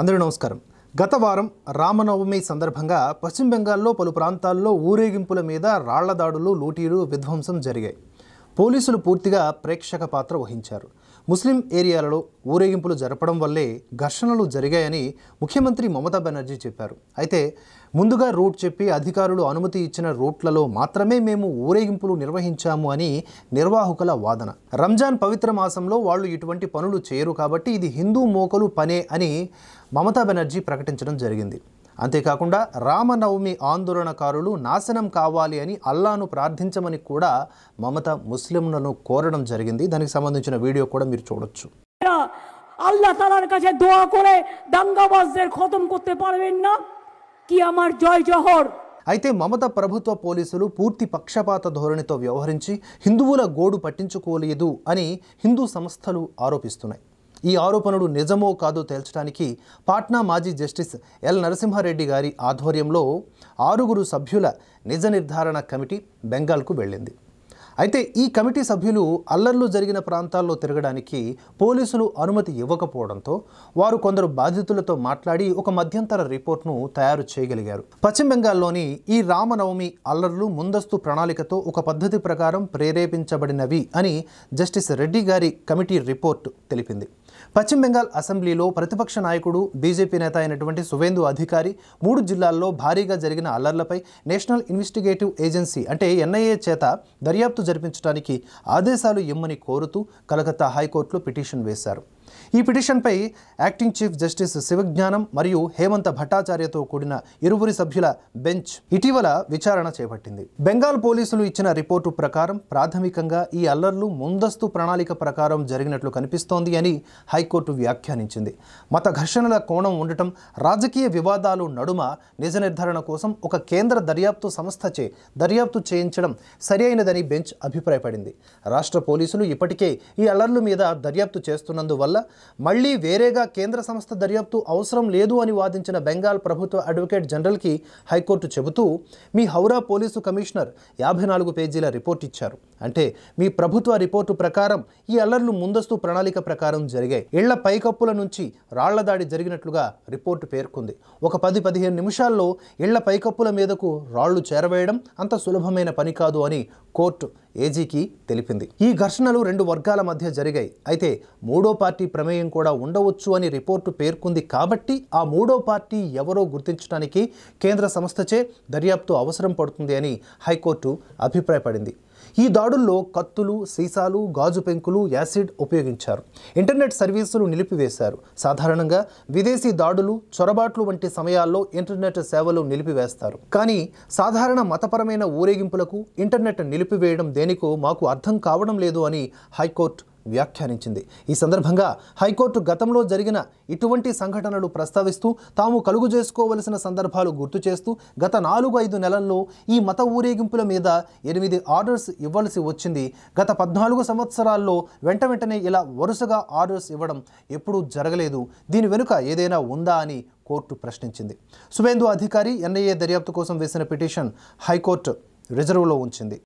అందరూ నమస్కారం గత వారం రామనవమి సందర్భంగా పశ్చిమ బెంగాల్లో పలు ప్రాంతాల్లో ఊరేగింపుల మీద రాళ్ల దాడులు లూటీలు విధ్వంసం జరిగాయి పోలీసులు పూర్తిగా ప్రేక్షక పాత్ర వహించారు ముస్లిం ఏరియాలలో ఊరేగింపులు జరపడం వల్లే ఘర్షణలు జరిగాయని ముఖ్యమంత్రి మమతా బెనర్జీ చెప్పారు అయితే ముందుగా రూట్ చెప్పి అధికారులు అనుమతి ఇచ్చిన రూట్లలో మాత్రమే మేము ఊరేగింపులు నిర్వహించాము అని నిర్వాహకుల వాదన రంజాన్ పవిత్ర మాసంలో వాళ్ళు ఇటువంటి పనులు చేయరు కాబట్టి ఇది హిందూ మోకలు పనే అని మమతా బెనర్జీ ప్రకటించడం జరిగింది అంతేకాకుండా రామనవమి ఆందోళనకారులు నాశనం కావాలి అని అల్లాను ప్రార్థించమని కూడా మమత ముస్లింలను కోరడం జరిగింది దానికి సంబంధించిన వీడియో కూడా మీరు చూడొచ్చు আল্লাহ তালার কাছে দোয়া করে দাঙ্গাবাজদের খতম করতে পারবেন না কি আমার জয় জহর అయితే మమత ప్రభుత్వ పోలీసులు పూర్తి పక్షపాత ధోరణితో వ్యవహరించి హిందువుల గోడు పట్టించుకోలేదు అని హిందూ సంస్థలు ఆరోపిస్తున్నాయి ఈ ఆరోపణలు నిజమో కాదో తేల్చడానికి పాట్నా మాజీ జస్టిస్ ఎల్ నరసింహారెడ్డి గారి ఆధ్వర్యంలో ఆరుగురు సభ్యుల నిజ నిర్ధారణ కమిటీ బెంగాల్కు వెళ్ళింది అయితే ఈ కమిటీ సభ్యులు అల్లర్లు జరిగిన ప్రాంతాల్లో తిరగడానికి పోలీసులు అనుమతి ఇవ్వకపోవడంతో వారు కొందరు బాధితులతో మాట్లాడి ఒక మధ్యంతర రిపోర్ట్ను తయారు చేయగలిగారు పశ్చిమ బెంగాల్లోని ఈ రామనవమి అల్లర్లు ముందస్తు ప్రణాళికతో ఒక పద్ధతి ప్రకారం ప్రేరేపించబడినవి అని జస్టిస్ రెడ్డి గారి కమిటీ రిపోర్ట్ తెలిపింది పశ్చిమ బెంగాల్ అసెంబ్లీలో ప్రతిపక్ష నాయకుడు బీజేపీ నేత అయినటువంటి సువేందు అధికారి మూడు జిల్లాల్లో భారీగా జరిగిన అల్లర్లపై నేషనల్ ఇన్వెస్టిగేటివ్ ఏజెన్సీ అంటే ఎన్ఐఏ చేత దర్యాప్తు జరిపించడానికి ఆదేశాలు ఇమ్మని కోరుతూ కలకత్తా హైకోర్టులో పిటిషన్ వేశారు ఈ పిటిషన్పై యాక్టింగ్ చీఫ్ జస్టిస్ శివజ్ఞానం మరియు హేమంత భట్టాచార్యతో కూడిన ఇరువురి సభ్యుల బెంచ్ ఇటీవల విచారణ చేపట్టింది బెంగాల్ పోలీసులు ఇచ్చిన రిపోర్టు ప్రకారం ప్రాథమికంగా ఈ అల్లర్లు ముందస్తు ప్రణాళిక ప్రకారం జరిగినట్లు కనిపిస్తోంది అని హైకోర్టు వ్యాఖ్యానించింది మత ఘర్షణల కోణం ఉండటం రాజకీయ వివాదాలు నడుమ నిజ నిర్ధారణ కోసం ఒక కేంద్ర దర్యాప్తు సంస్థచే దర్యాప్తు చేయించడం సరైనదని బెంచ్ అభిప్రాయపడింది రాష్ట్ర పోలీసులు ఇప్పటికే ఈ అల్లర్ల మీద దర్యాప్తు చేస్తున్నందువల్ల వల్ల మళ్లీ వేరేగా కేంద్ర సంస్థ దర్యాప్తు అవసరం లేదు అని వాదించిన బెంగాల్ ప్రభుత్వ అడ్వకేట్ జనరల్కి హైకోర్టు చెబుతూ మీ హౌరా పోలీసు కమిషనర్ యాభై నాలుగు పేజీల రిపోర్ట్ ఇచ్చారు అంటే మీ ప్రభుత్వ రిపోర్టు ప్రకారం ఈ అల్లర్లు ముందస్తు ప్రణాళిక ప్రకారం జరిగాయి ఇళ్ల పైకప్పుల నుంచి రాళ్ల దాడి జరిగినట్లుగా రిపోర్టు పేర్కొంది ఒక పది పదిహేను నిమిషాల్లో ఇళ్ల పైకప్పుల మీదకు రాళ్లు చేరవేయడం అంత సులభమైన పని కాదు అని కోర్టు ఏజీకి తెలిపింది ఈ ఘర్షణలు రెండు వర్గాల మధ్య జరిగాయి అయితే మూడో పార్టీ ప్రమేయం కూడా ఉండవచ్చు అని రిపోర్టు పేర్కొంది కాబట్టి ఆ మూడో పార్టీ ఎవరో గుర్తించడానికి కేంద్ర సంస్థచే దర్యాప్తు అవసరం పడుతుంది అని హైకోర్టు అభిప్రాయపడింది ఈ దాడుల్లో కత్తులు సీసాలు గాజు పెంకులు యాసిడ్ ఉపయోగించారు ఇంటర్నెట్ సర్వీసులు నిలిపివేశారు సాధారణంగా విదేశీ దాడులు చొరబాట్లు వంటి సమయాల్లో ఇంటర్నెట్ సేవలు నిలిపివేస్తారు కానీ సాధారణ మతపరమైన ఊరేగింపులకు ఇంటర్నెట్ నిలిపివేయడం దేనికో మాకు అర్థం కావడం లేదు అని హైకోర్టు వ్యాఖ్యానించింది ఈ సందర్భంగా హైకోర్టు గతంలో జరిగిన ఇటువంటి సంఘటనలు ప్రస్తావిస్తూ తాము కలుగు చేసుకోవలసిన సందర్భాలు గుర్తు చేస్తూ గత నాలుగు ఐదు నెలల్లో ఈ మత ఊరేగింపుల మీద ఎనిమిది ఆర్డర్స్ ఇవ్వాల్సి వచ్చింది గత పద్నాలుగు సంవత్సరాల్లో వెంట వెంటనే ఇలా వరుసగా ఆర్డర్స్ ఇవ్వడం ఎప్పుడూ జరగలేదు దీని వెనుక ఏదైనా ఉందా అని కోర్టు ప్రశ్నించింది సుమేందు అధికారి ఎన్ఐఏ దర్యాప్తు కోసం వేసిన పిటిషన్ హైకోర్టు రిజర్వ్లో ఉంచింది